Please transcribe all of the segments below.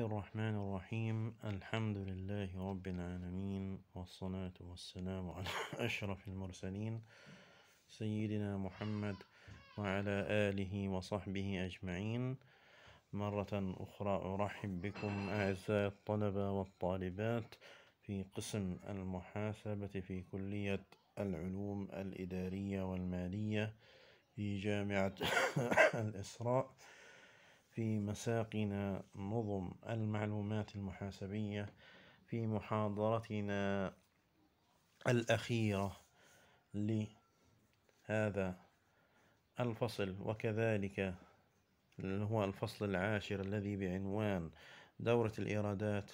الرحمن الرحيم الحمد لله رب العالمين والصلاة والسلام على أشرف المرسلين سيدنا محمد وعلى آله وصحبه أجمعين مرة أخرى أرحب بكم أعزائي الطلبة والطالبات في قسم المحاسبة في كلية العلوم الإدارية والمالية في جامعة الإسراء في مساقنا نظم المعلومات المحاسبية في محاضرتنا الأخيرة لهذا الفصل وكذلك هو الفصل العاشر الذي بعنوان دورة الإيرادات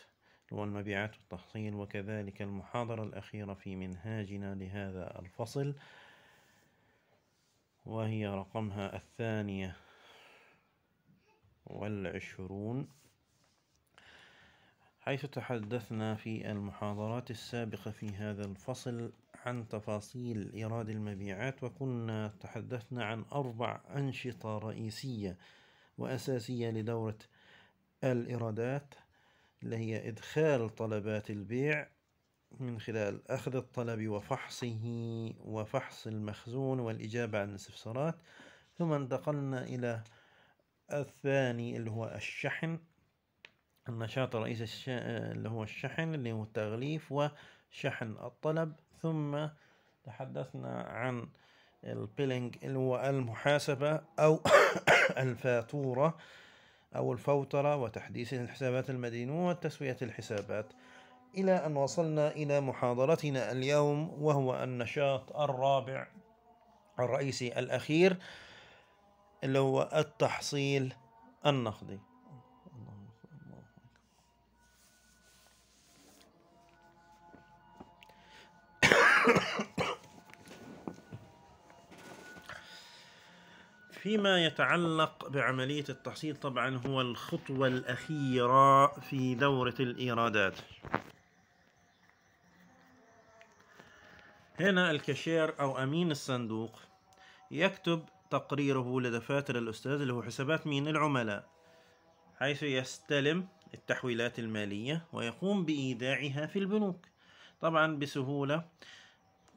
والمبيعات والتحصيل وكذلك المحاضرة الأخيرة في منهاجنا لهذا الفصل وهي رقمها الثانية والعشرون حيث تحدثنا في المحاضرات السابقة في هذا الفصل عن تفاصيل إيراد المبيعات وكنا تحدثنا عن أربع أنشطة رئيسية وأساسية لدورة الإيرادات اللي هي إدخال طلبات البيع من خلال أخذ الطلب وفحصه وفحص المخزون والإجابة عن الاستفسارات ثم انتقلنا إلى الثاني اللي هو الشحن النشاط الرئيسي الش... اللي هو الشحن اللي هو التغليف وشحن الطلب ثم تحدثنا عن البيلينج اللي هو المحاسبة أو الفاتورة أو الفوترة وتحديث الحسابات المدينة وتسوية الحسابات إلى أن وصلنا إلى محاضرتنا اليوم وهو النشاط الرابع الرئيسي الأخير اللي هو التحصيل النقدي فيما يتعلق بعملية التحصيل طبعا هو الخطوة الأخيرة في دورة الإيرادات هنا الكاشير أو أمين الصندوق يكتب تقريره لدفاتر الأستاذ اللي هو حسابات مين العملاء حيث يستلم التحويلات المالية ويقوم بإيداعها في البنوك طبعا بسهولة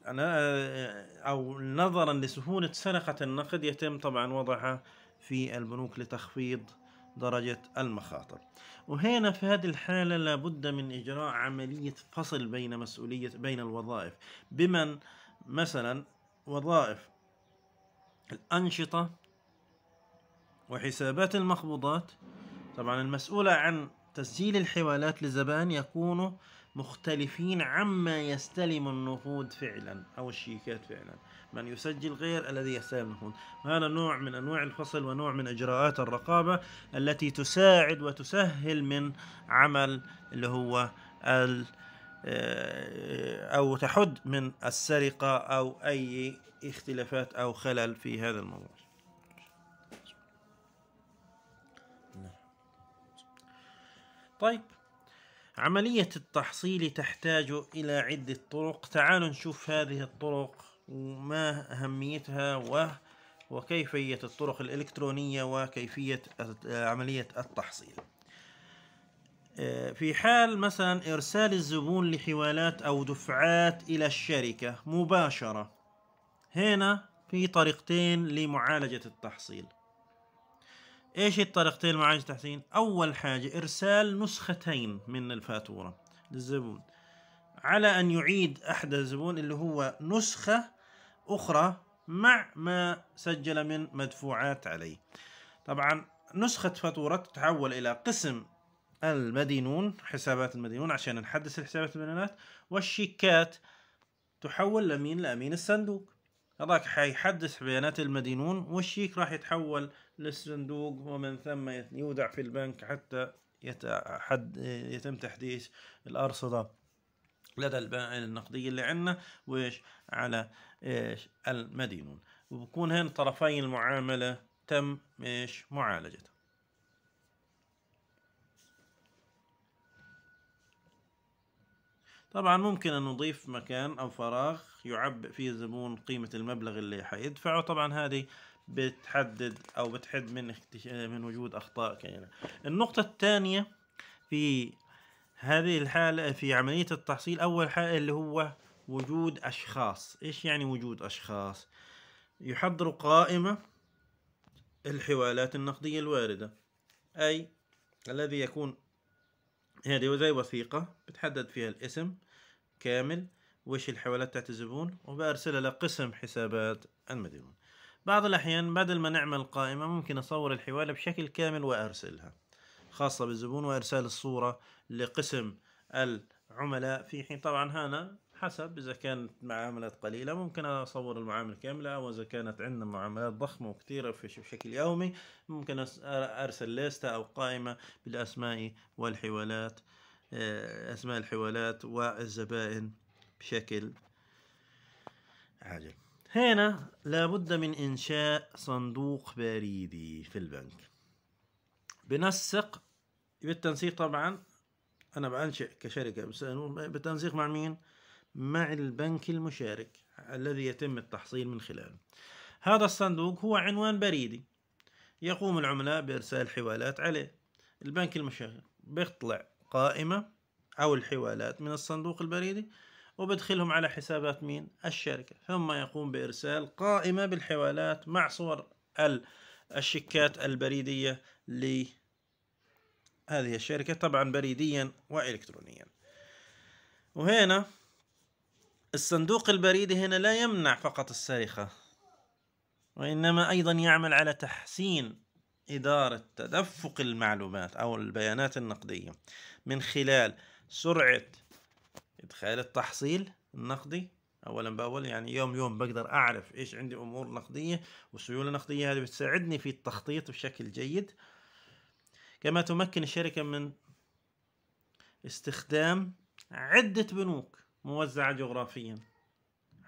أنا أو نظرا لسهولة سرقة النقد يتم طبعا وضعها في البنوك لتخفيض درجة المخاطر وهنا في هذه الحالة لابد من إجراء عملية فصل بين مسؤولية بين الوظائف بمن مثلا وظائف الأنشطة وحسابات المخبوضات طبعا المسؤولة عن تسجيل الحوالات للزبائن يكونوا مختلفين عما يستلم النقود فعلا أو الشيكات فعلا من يسجل غير الذي يستلم النقود هذا نوع من أنواع الفصل ونوع من إجراءات الرقابة التي تساعد وتسهل من عمل اللي هو ال آه، آه، أو تحد من السرقة أو أي اختلافات أو خلل في هذا الموضوع طيب عملية التحصيل تحتاج إلى عدة طرق تعالوا نشوف هذه الطرق وما أهميتها و وكيفية الطرق الإلكترونية وكيفية عملية التحصيل آه، في حال مثلا إرسال الزبون لحوالات أو دفعات إلى الشركة مباشرة هنا في طريقتين لمعالجة التحصيل إيش الطريقتين لمعالجة التحصيل؟ أول حاجة إرسال نسختين من الفاتورة للزبون على أن يعيد أحد الزبون اللي هو نسخة أخرى مع ما سجل من مدفوعات عليه طبعا نسخة فاتورة تتحول إلى قسم المدينون حسابات المدينون عشان نحدث حسابات البيانات والشيكات تحول لمين لأمين الصندوق هذاك حيحدث بيانات المدينون والشيك راح يتحول للصندوق ومن ثم يودع في البنك حتى يتحد يتم تحديث الأرصدة لدى البائع النقدية اللي عندنا وإيش على إيش المدينون وبكون هنا طرفي المعاملة تم إيش معالجتها طبعا ممكن أن نضيف مكان أو فراغ يعبئ فيه الزبون قيمة المبلغ اللي حيدفعه طبعا هذه بتحدد أو بتحد من من وجود أخطاء كائنة يعني. النقطة الثانية في هذه الحالة في عملية التحصيل أول حاجة اللي هو وجود أشخاص إيش يعني وجود أشخاص يحضر قائمة الحوالات النقدية الواردة أي الذي يكون هذه وزي وثيقة بتحدد فيها الاسم كامل وش الحوالات تاعت الزبون وبأرسلها لقسم حسابات المدينون بعض الأحيان بدل ما نعمل قائمة ممكن أصور الحوالة بشكل كامل وأرسلها خاصة بالزبون وإرسال الصورة لقسم العملاء في حين طبعا هنا حسب إذا كانت معاملات قليلة ممكن أصور المعامله كاملة وإذا كانت عندنا معاملات ضخمة وكثيرة بشكل يومي ممكن أرسل ليستة أو قائمة بالأسماء والحوالات آه، أسماء الحوالات والزبائن بشكل عاجل هنا لابد من إنشاء صندوق بريدي في البنك بنسق بالتنسيق طبعا أنا بنشئ كشركة بتنسيق مع مين؟ مع البنك المشارك الذي يتم التحصيل من خلاله هذا الصندوق هو عنوان بريدي يقوم العملاء بإرسال حوالات عليه البنك المشارك بيطلع قائمة أو الحوالات من الصندوق البريدي وبدخلهم على حسابات مين الشركة ثم يقوم بإرسال قائمة بالحوالات مع صور الشيكات البريدية لهذه الشركة طبعا بريديا وإلكترونيا وهنا الصندوق البريدي هنا لا يمنع فقط السرقة وإنما أيضا يعمل على تحسين إدارة تدفق المعلومات أو البيانات النقدية من خلال سرعة إدخال التحصيل النقدي أولا بأول يعني يوم يوم بقدر أعرف إيش عندي أمور نقدية وسيولة نقدية هذه بتساعدني في التخطيط بشكل جيد كما تمكن الشركة من استخدام عدة بنوك موزعة جغرافيا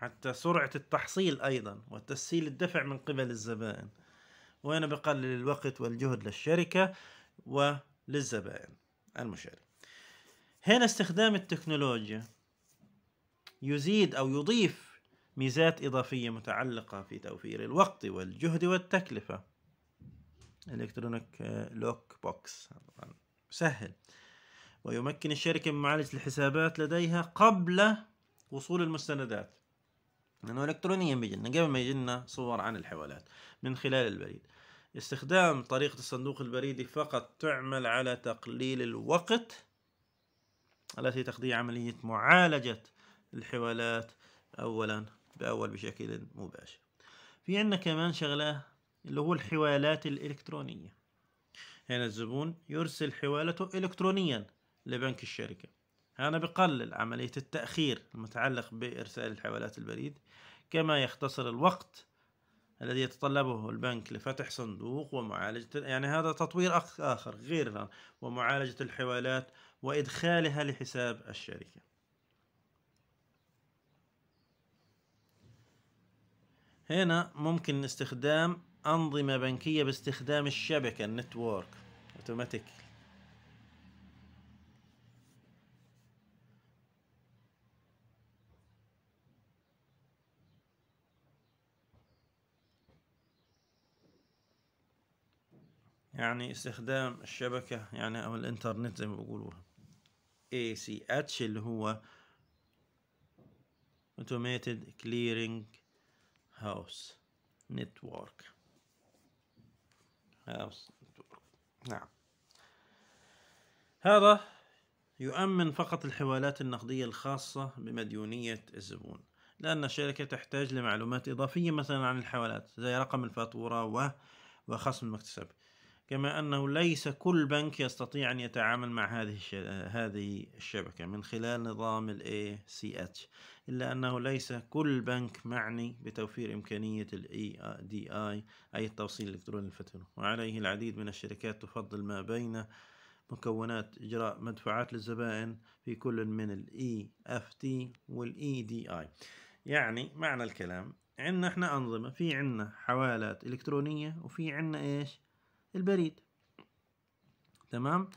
حتى سرعة التحصيل أيضا وتسهيل الدفع من قبل الزبائن وهنا بقلل الوقت والجهد للشركة وللزبائن المشاري هنا استخدام التكنولوجيا يزيد أو يضيف ميزات إضافية متعلقة في توفير الوقت والجهد والتكلفة الكترونيك لوك بوكس سهل ويمكن الشركة من معالجة الحسابات لديها قبل وصول المستندات لأنه إلكترونيا بيجينا قبل ما يجينا صور عن الحوالات من خلال البريد استخدام طريقة الصندوق البريدي فقط تعمل على تقليل الوقت التي تقضي عملية معالجة الحوالات أولا بأول بشكل مباشر في عندنا كمان شغلة اللي هو الحوالات الإلكترونية هنا يعني الزبون يرسل حوالته إلكترونيا لبنك الشركة هذا بقلل عملية التأخير المتعلق بإرسال الحوالات البريد كما يختصر الوقت الذي يتطلبه البنك لفتح صندوق ومعالجة يعني هذا تطوير آخر غير ومعالجة الحوالات وإدخالها لحساب الشركة هنا ممكن استخدام أنظمة بنكية باستخدام الشبكة النتورك اوتوماتيك يعني استخدام الشبكة يعني أو الإنترنت زي ما بيقولوها ACH اللي هو Automated Clearing House Network House Network نعم هذا يؤمن فقط الحوالات النقدية الخاصة بمديونية الزبون لأن الشركة تحتاج لمعلومات إضافية مثلا عن الحوالات زي رقم الفاتورة و وخصم المكتسب كما أنه ليس كل بنك يستطيع أن يتعامل مع هذه هذه الشبكة من خلال نظام ال ACH إلا أنه ليس كل بنك معني بتوفير إمكانية ال EDI أي التوصيل الإلكتروني للفاتورة وعليه العديد من الشركات تفضل ما بين مكونات إجراء مدفوعات للزبائن في كل من ال EFT وال EDI يعني معنى الكلام عندنا احنا أنظمة في عندنا حوالات إلكترونية وفي عندنا إيش البريد تمام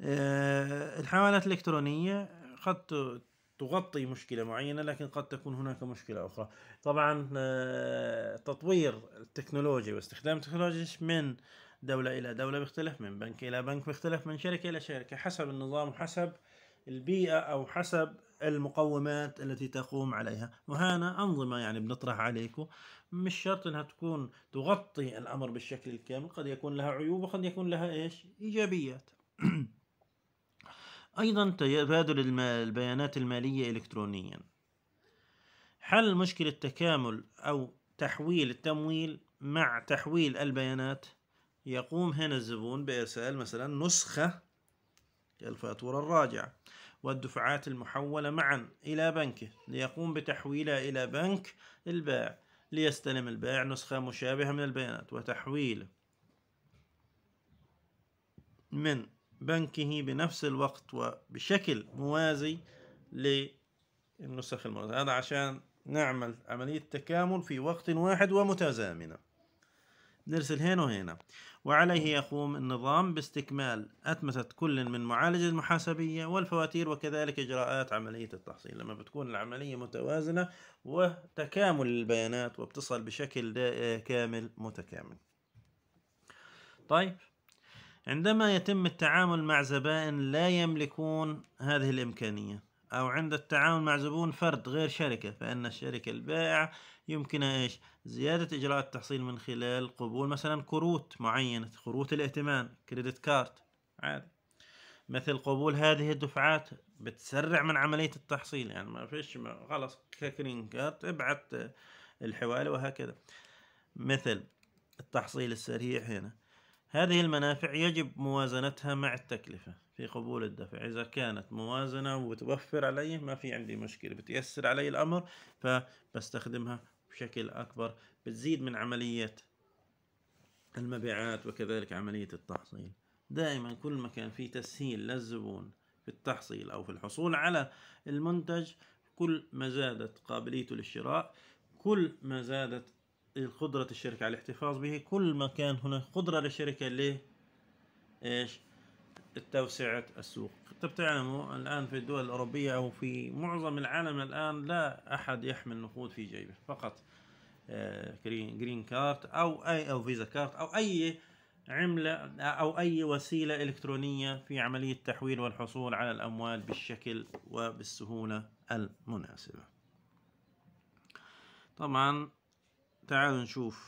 آه الحملات الإلكترونية قد تغطي مشكلة معينة لكن قد تكون هناك مشكلة أخرى طبعا آه تطوير التكنولوجيا واستخدام التكنولوجيا من دولة إلى دولة بيختلف من بنك إلى بنك بيختلف من شركة إلى شركة حسب النظام وحسب البيئة أو حسب المقومات التي تقوم عليها وهنا أنظمة يعني بنطرح عليكم مش شرط أنها تكون تغطي الأمر بالشكل الكامل قد يكون لها عيوب وقد يكون لها إيش إيجابيات أيضا تبادل البيانات المالية إلكترونيا حل مشكلة تكامل أو تحويل التمويل مع تحويل البيانات يقوم هنا الزبون بإرسال مثلا نسخة الفاتورة الراجعة والدفعات المحولة معا إلى بنكه ليقوم بتحويلها إلى بنك البائع ليستلم البائع نسخة مشابهة من البيانات وتحويل من بنكه بنفس الوقت وبشكل موازي للنسخ الموازية هذا عشان نعمل عملية تكامل في وقت واحد ومتزامنة نرسل هنا وهنا وعليه يقوم النظام باستكمال أتمتة كل من معالجة المحاسبية والفواتير وكذلك إجراءات عملية التحصيل لما بتكون العملية متوازنة وتكامل البيانات وبتصل بشكل كامل متكامل طيب عندما يتم التعامل مع زبائن لا يملكون هذه الإمكانية أو عند التعامل مع زبون فرد غير شركة فإن الشركة البائعة يمكنها ايش زيادة اجراءات التحصيل من خلال قبول مثلا كروت معينة كروت الائتمان كريدت كارد عادي مثل قبول هذه الدفعات بتسرع من عملية التحصيل يعني ما فيش ما خلص كرين كارت ابعت الحوالي وهكذا مثل التحصيل السريع هنا هذه المنافع يجب موازنتها مع التكلفة في قبول الدفع إذا كانت موازنة وتوفر علي ما في عندي مشكلة بتيسر علي الأمر فبستخدمها بشكل أكبر بتزيد من عملية المبيعات وكذلك عملية التحصيل دائما كل ما كان في تسهيل للزبون في التحصيل أو في الحصول على المنتج كل ما زادت قابليته للشراء كل ما زادت قدرة الشركة على الاحتفاظ به كل ما كان هناك قدرة للشركة لإيش؟ توسعة السوق انت طيب بتعلموا الآن في الدول الأوروبية أو في معظم العالم الآن لا أحد يحمل نقود في جيبه فقط جرين جرين كارت أو أي أو فيزا كارت أو أي عملة أو أي وسيلة إلكترونية في عملية التحويل والحصول على الأموال بالشكل وبالسهولة المناسبة طبعا تعالوا نشوف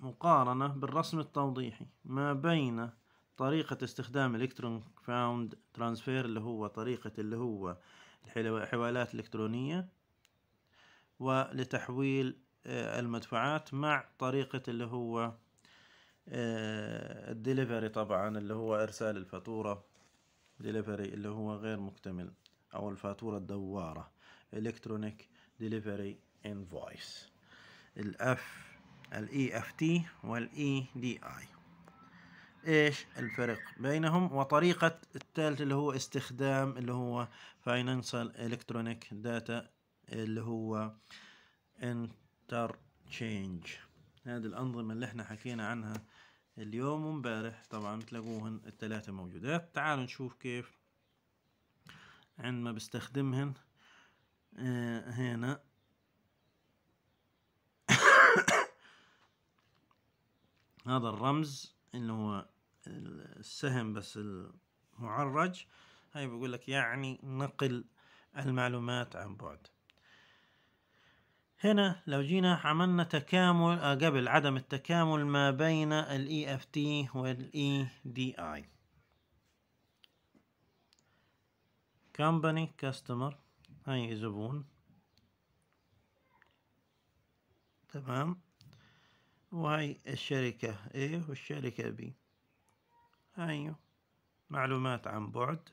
مقارنة بالرسم التوضيحي ما بين طريقة استخدام الكترون فاوند ترانسفير اللي هو طريقة اللي هو الحوالات الإلكترونية ولتحويل آه، المدفوعات مع طريقة اللي هو آه، الدليفري طبعا اللي هو إرسال الفاتورة دليفري اللي هو غير مكتمل أو الفاتورة الدوارة إلكترونيك دليفري انفويس الأف الإي أف e تي والإي دي e آي ايش الفرق بينهم وطريقة الثالث اللي هو استخدام اللي هو فاينانشال الكترونيك داتا اللي هو انترتشينج هذه الأنظمة اللي احنا حكينا عنها اليوم وامبارح طبعا بتلاقوهن الثلاثة موجودات تعالوا نشوف كيف عندما بستخدمهن آه هنا هذا الرمز اللي هو السهم بس المعرج هاي بقول لك يعني نقل المعلومات عن بعد هنا لو جينا عملنا تكامل آه، قبل عدم التكامل ما بين ال EFT وال EDI company customer هاي زبون تمام وهي الشركة A والشركة B أيوه معلومات عن بعد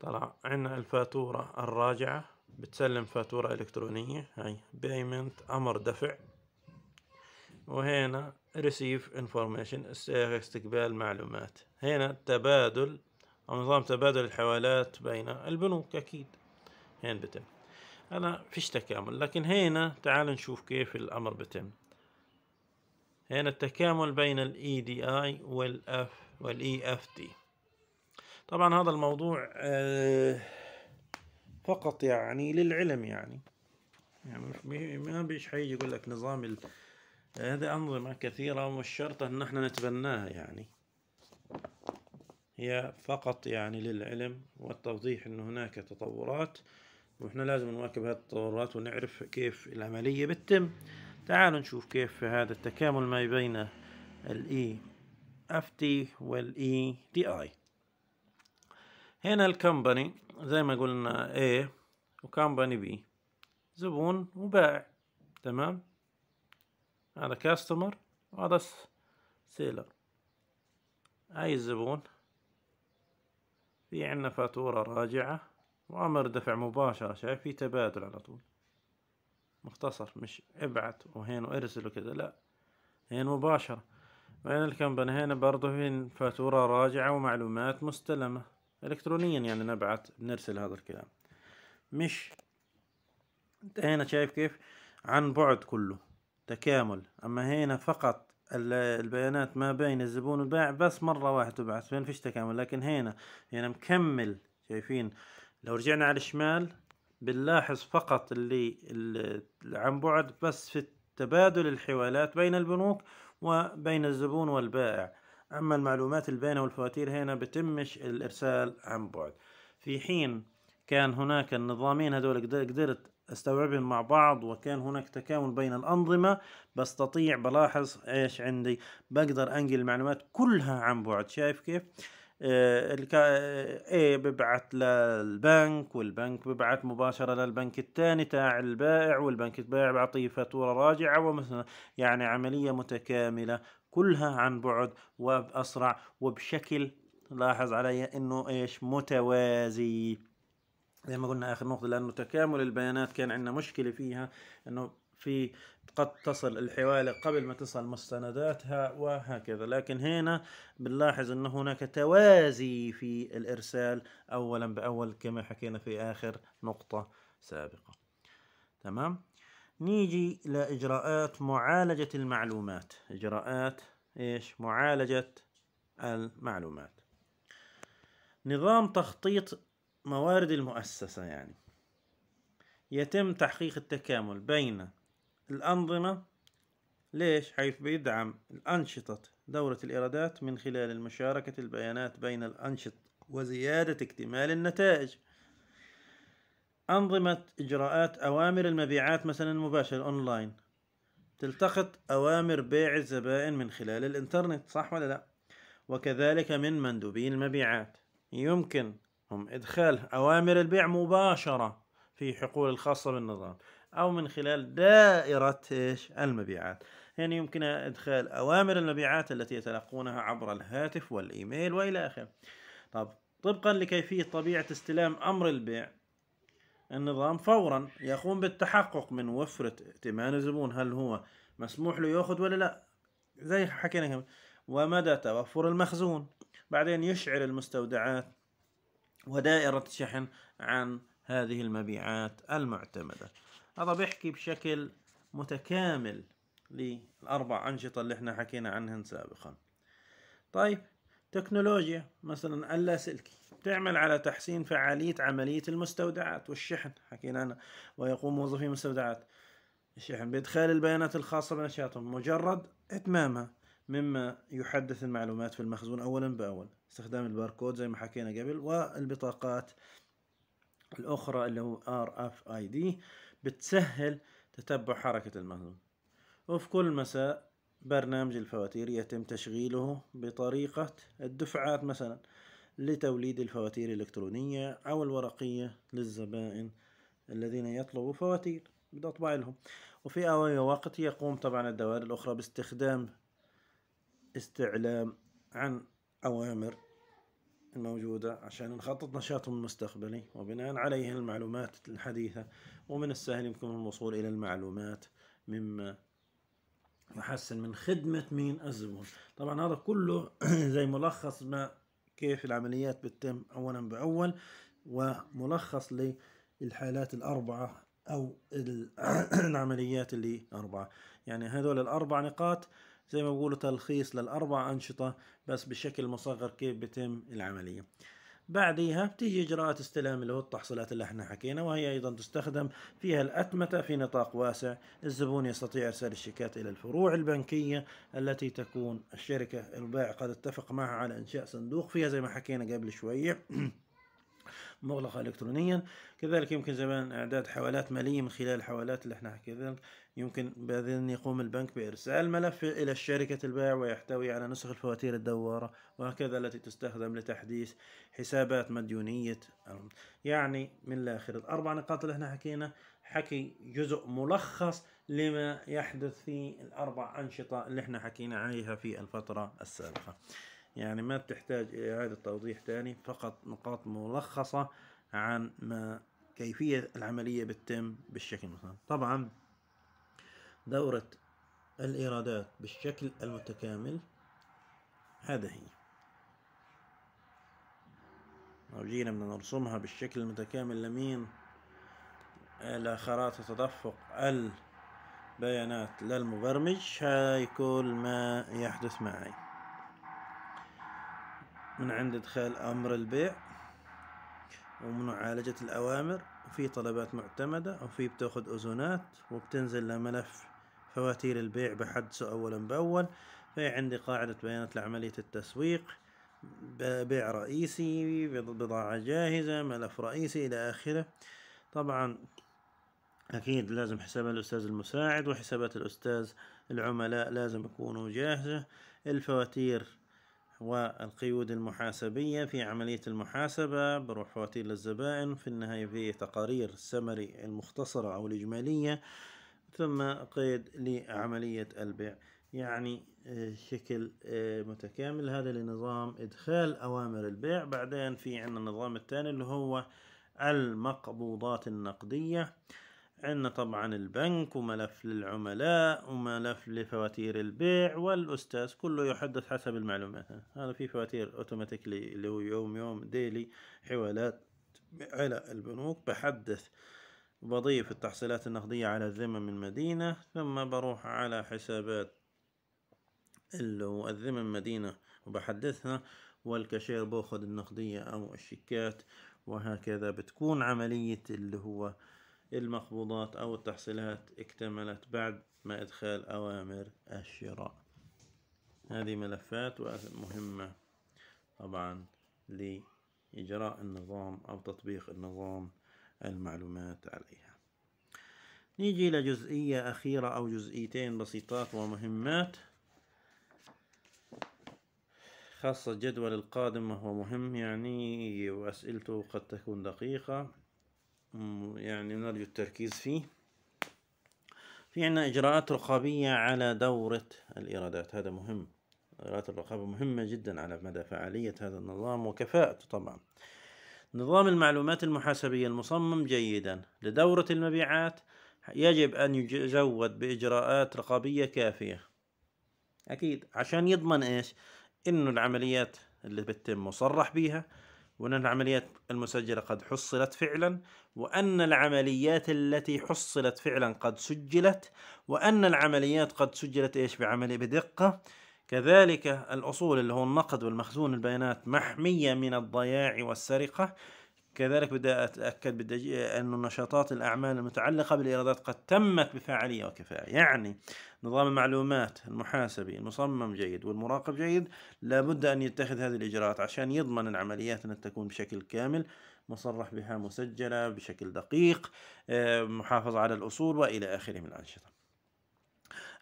طلع عنا الفاتورة الراجعة بتسلم فاتورة إلكترونية هاي بيمنت أمر دفع وهنا ريسيف انفورميشن استقبال معلومات هنا تبادل أو نظام تبادل الحوالات بين البنوك أكيد هين بتم أنا فيش تكامل لكن هنا تعال نشوف كيف الأمر بتم هنا التكامل بين الاي دي اي F والاي اف e دي طبعا هذا الموضوع آه، فقط يعني للعلم يعني يعني ما بيش حيجي يقول لك نظام آه، هذه أنظمة كثيرة ومش شرط أن احنا نتبناها يعني هي فقط يعني للعلم والتوضيح أن هناك تطورات وإحنا لازم نواكب هذه التطورات ونعرف كيف العملية بتتم تعالوا نشوف كيف هذا التكامل ما بين ال E اف تي وال E اي هنا الكمباني زي ما قلنا A وكمباني B زبون وبائع تمام هذا كاستمر وهذا سيلر أي الزبون في عنا فاتورة راجعة وأمر دفع مباشرة شايف في تبادل على طول مختصر مش ابعت وهين وارسل وكذا لا هين مباشرة وين الكمبن هنا برضه هين فاتورة راجعة ومعلومات مستلمة الكترونيا يعني نبعت نرسل هذا الكلام مش انت هنا شايف كيف عن بعد كله تكامل اما هنا فقط البيانات ما بين الزبون والبائع بس مرة واحد تبعث فين فيش تكامل لكن هنا هنا مكمل شايفين لو رجعنا على الشمال بنلاحظ فقط اللي, عن بعد بس في تبادل الحوالات بين البنوك وبين الزبون والبائع أما المعلومات الباينة والفواتير هنا بتمش الإرسال عن بعد في حين كان هناك النظامين هذول قدرت استوعبهم مع بعض وكان هناك تكامل بين الأنظمة بستطيع بلاحظ إيش عندي بقدر أنقل المعلومات كلها عن بعد شايف كيف اي آه، آه، ببعت للبنك والبنك ببعت مباشره للبنك الثاني تاع البائع والبنك البائع بعطيه فاتوره راجعه ومثلا يعني عمليه متكامله كلها عن بعد وباسرع وبشكل لاحظ علي انه ايش متوازي زي ما قلنا اخر نقطه لانه تكامل البيانات كان عندنا مشكله فيها انه في قد تصل الحوالة قبل ما تصل مستنداتها وهكذا لكن هنا بنلاحظ أن هناك توازي في الإرسال أولا بأول كما حكينا في آخر نقطة سابقة تمام نيجي لإجراءات معالجة المعلومات إجراءات إيش معالجة المعلومات نظام تخطيط موارد المؤسسة يعني يتم تحقيق التكامل بين الأنظمة ليش؟ حيث بيدعم أنشطة دورة الإيرادات من خلال مشاركة البيانات بين الأنشطة وزيادة اكتمال النتائج أنظمة إجراءات أوامر المبيعات مثلا المباشرة أونلاين تلتقط أوامر بيع الزبائن من خلال الإنترنت صح ولا لا؟ وكذلك من مندوبين المبيعات يمكن هم إدخال أوامر البيع مباشرة في حقول الخاصة بالنظام او من خلال دائرة ايش المبيعات يعني يمكن ادخال اوامر المبيعات التي يتلقونها عبر الهاتف والايميل والى اخره طب طبقا لكيفية طبيعة استلام امر البيع النظام فورا يقوم بالتحقق من وفرة ائتمان الزبون هل هو مسموح له ياخذ ولا لا زي حكينا ومدى توفر المخزون بعدين يشعر المستودعات ودائرة الشحن عن هذه المبيعات المعتمدة هذا بيحكي بشكل متكامل للأربع أنشطة اللي احنا حكينا عنهن سابقا طيب تكنولوجيا مثلا اللاسلكي تعمل على تحسين فعالية عملية المستودعات والشحن حكينا أنا ويقوم موظفي المستودعات الشحن بإدخال البيانات الخاصة بنشاطهم مجرد إتمامها مما يحدث المعلومات في المخزون أولا بأول استخدام الباركود زي ما حكينا قبل والبطاقات الأخرى اللي هو RFID بتسهل تتبع حركة المهزوم وفي كل مساء برنامج الفواتير يتم تشغيله بطريقة الدفعات مثلا لتوليد الفواتير الإلكترونية أو الورقية للزبائن الذين يطلبوا فواتير بتطبع لهم وفي أي وقت يقوم طبعا الدوائر الأخرى باستخدام استعلام عن أوامر الموجودة عشان نخطط نشاطهم المستقبلي وبناء عليه المعلومات الحديثة ومن السهل يمكنهم الوصول إلى المعلومات مما يحسن من خدمة مين الزبون طبعا هذا كله زي ملخص ما كيف العمليات بتتم أولا بأول وملخص للحالات الأربعة أو العمليات اللي أربعة يعني هذول الأربع نقاط زي ما بقولوا تلخيص للأربع أنشطة بس بشكل مصغر كيف بتم العملية بعديها بتيجي إجراءات استلام اللي هو التحصيلات اللي احنا حكينا وهي أيضا تستخدم فيها الأتمتة في نطاق واسع الزبون يستطيع إرسال الشيكات إلى الفروع البنكية التي تكون الشركة البائع قد اتفق معها على إنشاء صندوق فيها زي ما حكينا قبل شوية مغلقة إلكترونيا كذلك يمكن زمان إعداد حوالات مالية من خلال الحوالات اللي احنا كذلك يمكن بعدين يقوم البنك بإرسال ملف إلى شركة البيع ويحتوي على نسخ الفواتير الدوارة وهكذا التي تستخدم لتحديث حسابات مديونية يعني من الآخر الأربع نقاط اللي احنا حكينا حكي جزء ملخص لما يحدث في الأربع أنشطة اللي احنا حكينا عليها في الفترة السابقة يعني ما بتحتاج إعادة توضيح تاني فقط نقاط ملخصة عن ما كيفية العملية بتتم بالشكل مثلا طبعا دورة الإيرادات بالشكل المتكامل هذا هي لو جينا بدنا نرسمها بالشكل المتكامل لمين إلى خرائط تدفق البيانات للمبرمج هاي كل ما يحدث معي من عند إدخال أمر البيع ومن معالجة الأوامر وفي طلبات معتمدة وفي بتاخد أذونات وبتنزل لملف فواتير البيع بحدثه أولا بأول في عندي قاعدة بيانات لعملية التسويق بيع رئيسي بضاعة جاهزة ملف رئيسي إلى آخره طبعا أكيد لازم حساب الأستاذ المساعد وحسابات الأستاذ العملاء لازم يكونوا جاهزة الفواتير والقيود المحاسبية في عملية المحاسبة بروح فواتير للزبائن في النهاية في تقارير السمري المختصرة أو الإجمالية ثم قيد لعملية البيع يعني آه، شكل آه، متكامل هذا لنظام إدخال أوامر البيع بعدين في عندنا النظام الثاني اللي هو المقبوضات النقدية عندنا طبعا البنك وملف للعملاء وملف لفواتير البيع والأستاذ كله يحدث حسب المعلومات هذا في فواتير اوتوماتيكلي اللي هو يوم يوم ديلي حوالات على البنوك بحدث بضيف التحصيلات النقدية على الذمم المدينة ثم بروح على حسابات اللي هو الذمم مدينة وبحدثها والكاشير باخذ النقدية أو الشيكات وهكذا بتكون عملية اللي هو المقبوضات أو التحصيلات اكتملت بعد ما إدخال أوامر الشراء هذه ملفات مهمة طبعا لإجراء النظام أو تطبيق النظام المعلومات عليها نيجي لجزئية أخيرة أو جزئيتين بسيطات ومهمات خاصة الجدول القادم وهو مهم يعني وأسئلته قد تكون دقيقة يعني نرجو التركيز فيه في عنا إجراءات رقابية على دورة الإيرادات هذا مهم إجراءات الرقابة مهمة جدا على مدى فعالية هذا النظام وكفاءته طبعا نظام المعلومات المحاسبية المصمم جيدا لدورة المبيعات يجب أن يزود بإجراءات رقابية كافية أكيد عشان يضمن إيش إنه العمليات اللي بتتم مصرح بيها وأن العمليات المسجلة قد حصلت فعلا وأن العمليات التي حصلت فعلا قد سجلت وأن العمليات قد سجلت إيش بعملية بدقة كذلك الأصول اللي هو النقد والمخزون البيانات محمية من الضياع والسرقة كذلك بدي أتأكد بدي أن نشاطات الأعمال المتعلقة بالإيرادات قد تمت بفاعلية وكفاءة يعني نظام المعلومات المحاسبي المصمم جيد والمراقب جيد لابد أن يتخذ هذه الإجراءات عشان يضمن العمليات أن تكون بشكل كامل مصرح بها مسجلة بشكل دقيق آه، محافظة على الأصول وإلى آخره من الأنشطة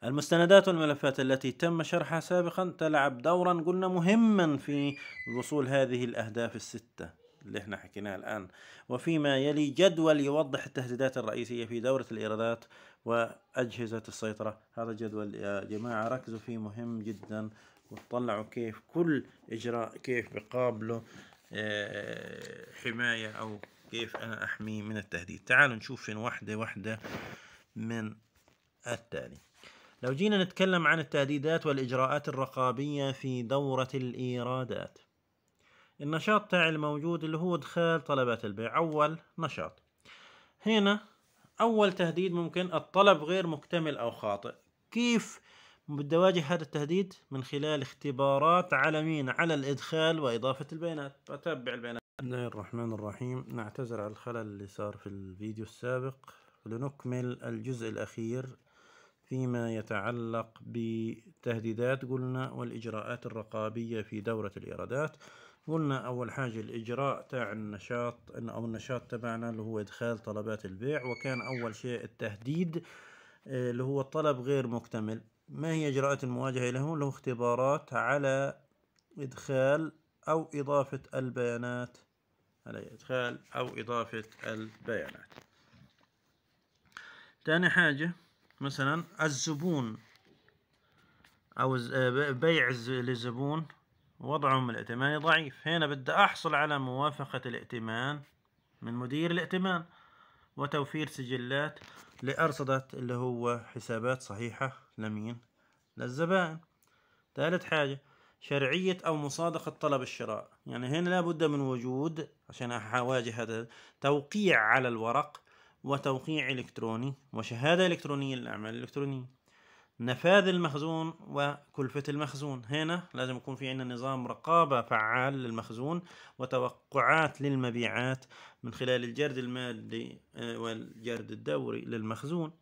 المستندات والملفات التي تم شرحها سابقا تلعب دورا قلنا مهما في وصول هذه الأهداف الستة اللي احنا حكيناه الآن وفيما يلي جدول يوضح التهديدات الرئيسية في دورة الإيرادات وأجهزة السيطرة هذا الجدول يا جماعة ركزوا فيه مهم جدا وتطلعوا كيف كل إجراء كيف بقابله آه، حماية أو كيف أنا أحميه من التهديد تعالوا نشوف واحدة واحدة من التالي لو جينا نتكلم عن التهديدات والإجراءات الرقابية في دورة الإيرادات النشاط تاعي الموجود اللي هو إدخال طلبات البيع أول نشاط هنا أول تهديد ممكن الطلب غير مكتمل أو خاطئ كيف بدي أواجه هذا التهديد من خلال اختبارات على مين على الإدخال وإضافة البيانات بتابع البيانات بسم الله الرحمن الرحيم نعتذر على الخلل اللي صار في الفيديو السابق لنكمل الجزء الأخير فيما يتعلق بتهديدات قلنا والإجراءات الرقابية في دورة الإيرادات قلنا أول حاجة الإجراء تاع النشاط أو النشاط تبعنا اللي هو إدخال طلبات البيع وكان أول شيء التهديد آه، اللي هو الطلب غير مكتمل ما هي إجراءات المواجهة له اللي هو اختبارات على إدخال أو إضافة البيانات على إدخال أو إضافة البيانات تاني حاجة مثلا الزبون أو آه، بيع للزبون وضعهم الائتماني ضعيف هنا بدي أحصل على موافقة الائتمان من مدير الائتمان وتوفير سجلات لأرصدة اللي هو حسابات صحيحة لمين للزبائن ثالث حاجة شرعية أو مصادقة طلب الشراء يعني هنا لابد من وجود عشان أواجه هذا توقيع على الورق وتوقيع إلكتروني وشهادة إلكترونية للأعمال الإلكترونية نفاذ المخزون وكلفة المخزون هنا لازم يكون في عندنا نظام رقابة فعال للمخزون وتوقعات للمبيعات من خلال الجرد المادي آه، والجرد الدوري للمخزون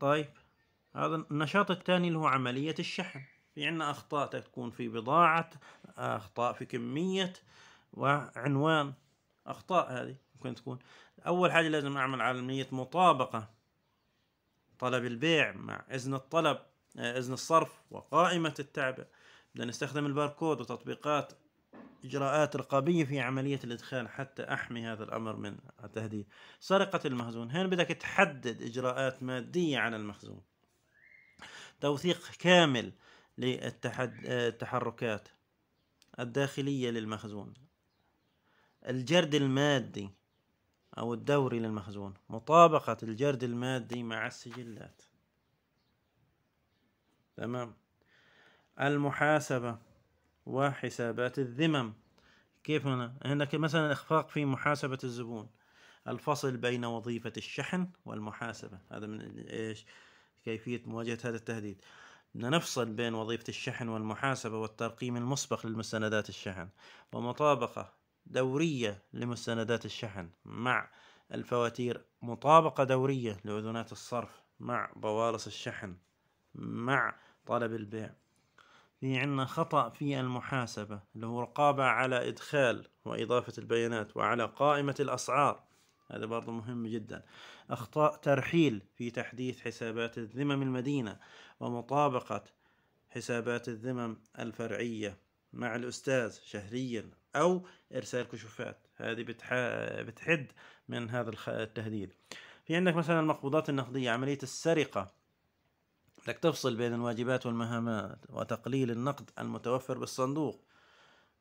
طيب هذا النشاط الثاني اللي هو عملية الشحن في عندنا أخطاء تكون في بضاعة أخطاء في كمية وعنوان أخطاء هذه ممكن تكون أول حاجة لازم أعمل عملية مطابقة طلب البيع مع إذن الطلب آه، إذن الصرف وقائمة التعبئة بدنا نستخدم الباركود وتطبيقات إجراءات رقابية في عملية الإدخال حتى أحمي هذا الأمر من التهديد سرقة المخزون هنا بدك تحدد إجراءات مادية على المخزون توثيق كامل للتحركات آه، الداخلية للمخزون الجرد المادي أو الدوري للمخزون مطابقة الجرد المادي مع السجلات تمام المحاسبة وحسابات الذمم كيف هنا هنا مثلا إخفاق في محاسبة الزبون الفصل بين وظيفة الشحن والمحاسبة هذا من إيش كيفية مواجهة هذا التهديد نفصل بين وظيفة الشحن والمحاسبة والترقيم المسبق للمستندات الشحن ومطابقة دورية لمستندات الشحن مع الفواتير مطابقة دورية لأذنات الصرف مع بوالص الشحن مع طلب البيع في عنا خطأ في المحاسبة اللي هو رقابة على إدخال وإضافة البيانات وعلى قائمة الأسعار هذا برضه مهم جدا أخطاء ترحيل في تحديث حسابات الذمم المدينة ومطابقة حسابات الذمم الفرعية مع الأستاذ شهريا أو إرسال كشوفات هذه بتحد من هذا التهديد في عندك مثلا المقبوضات النقدية عملية السرقة بدك تفصل بين الواجبات والمهامات وتقليل النقد المتوفر بالصندوق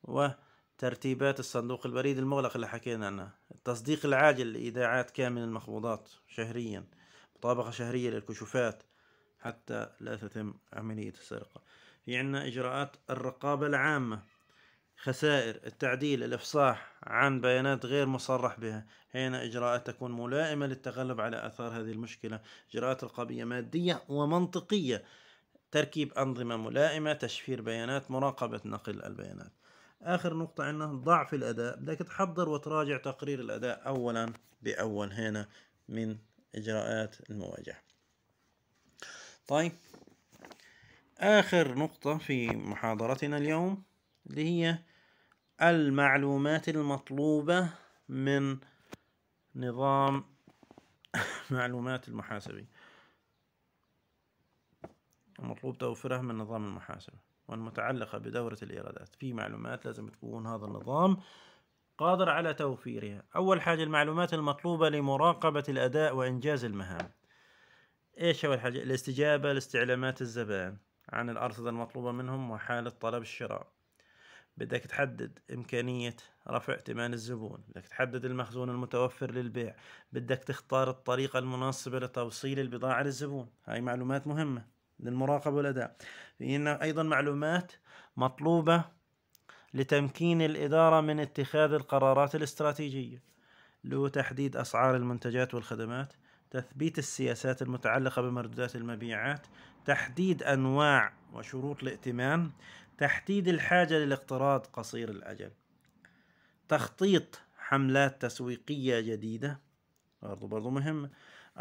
وترتيبات الصندوق البريد المغلق اللي حكينا عنه التصديق العاجل لإيداعات كامل المقبوضات شهريا مطابقة شهرية للكشوفات حتى لا تتم عملية السرقة في عنا إجراءات الرقابة العامة خسائر التعديل الإفصاح عن بيانات غير مصرح بها هنا إجراءات تكون ملائمة للتغلب على آثار هذه المشكلة إجراءات رقابية مادية ومنطقية تركيب أنظمة ملائمة تشفير بيانات مراقبة نقل البيانات آخر نقطة عندنا ضعف الأداء بدك تحضر وتراجع تقرير الأداء أولا بأول هنا من إجراءات المواجهة طيب آخر نقطة في محاضرتنا اليوم اللي هي المعلومات المطلوبة من نظام معلومات المحاسبي المطلوب توفيرها من نظام المحاسبة والمتعلقة بدورة الإيرادات في معلومات لازم تكون هذا النظام قادر على توفيرها أول حاجة المعلومات المطلوبة لمراقبة الأداء وإنجاز المهام إيش أول حاجة الاستجابة لاستعلامات الزبائن عن الأرصدة المطلوبة منهم وحالة طلب الشراء بدك تحدد إمكانية رفع ائتمان الزبون بدك تحدد المخزون المتوفر للبيع بدك تختار الطريقة المناسبة لتوصيل البضاعة للزبون هاي معلومات مهمة للمراقبة والأداء فإنها أيضا معلومات مطلوبة لتمكين الإدارة من اتخاذ القرارات الاستراتيجية لتحديد أسعار المنتجات والخدمات تثبيت السياسات المتعلقة بمردودات المبيعات تحديد أنواع وشروط الائتمان تحديد الحاجة للاقتراض قصير الأجل تخطيط حملات تسويقية جديدة برضو برضو مهم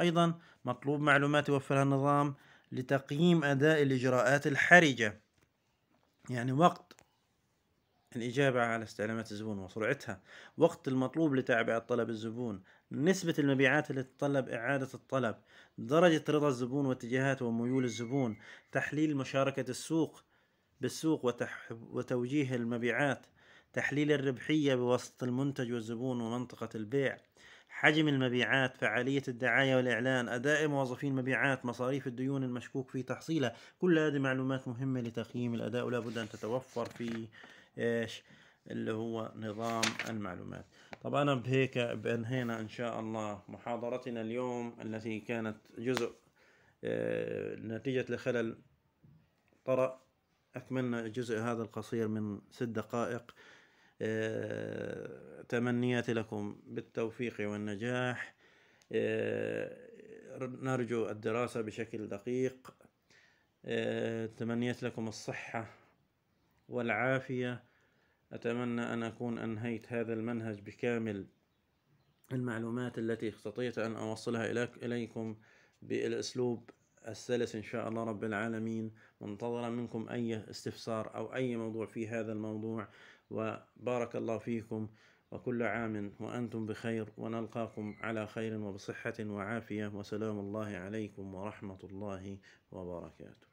أيضا مطلوب معلومات يوفرها النظام لتقييم أداء الإجراءات الحرجة يعني وقت الإجابة على استعلامات الزبون وسرعتها وقت المطلوب لتعبئة طلب الزبون نسبة المبيعات التي تتطلب إعادة الطلب درجة رضا الزبون واتجاهات وميول الزبون تحليل مشاركة السوق بالسوق وتوجيه المبيعات تحليل الربحية بواسطة المنتج والزبون ومنطقة البيع حجم المبيعات فعالية الدعاية والإعلان أداء موظفين مبيعات مصاريف الديون المشكوك في تحصيلها كل هذه معلومات مهمة لتقييم الأداء ولابد أن تتوفر في ايش اللي هو نظام المعلومات طبعا بهيك انهينا ان شاء الله محاضرتنا اليوم التي كانت جزء آه، نتيجة لخلل طرأ أكملنا الجزء هذا القصير من ست دقائق آه، تمنياتي لكم بالتوفيق والنجاح آه، نرجو الدراسة بشكل دقيق تمنيت لكم الصحة والعافية أتمنى أن أكون أنهيت هذا المنهج بكامل المعلومات التي استطيعت أن أوصلها إليكم بالأسلوب السلس إن شاء الله رب العالمين منتظرا منكم أي استفسار أو أي موضوع في هذا الموضوع وبارك الله فيكم وكل عام وأنتم بخير ونلقاكم على خير وبصحة وعافية وسلام الله عليكم ورحمة الله وبركاته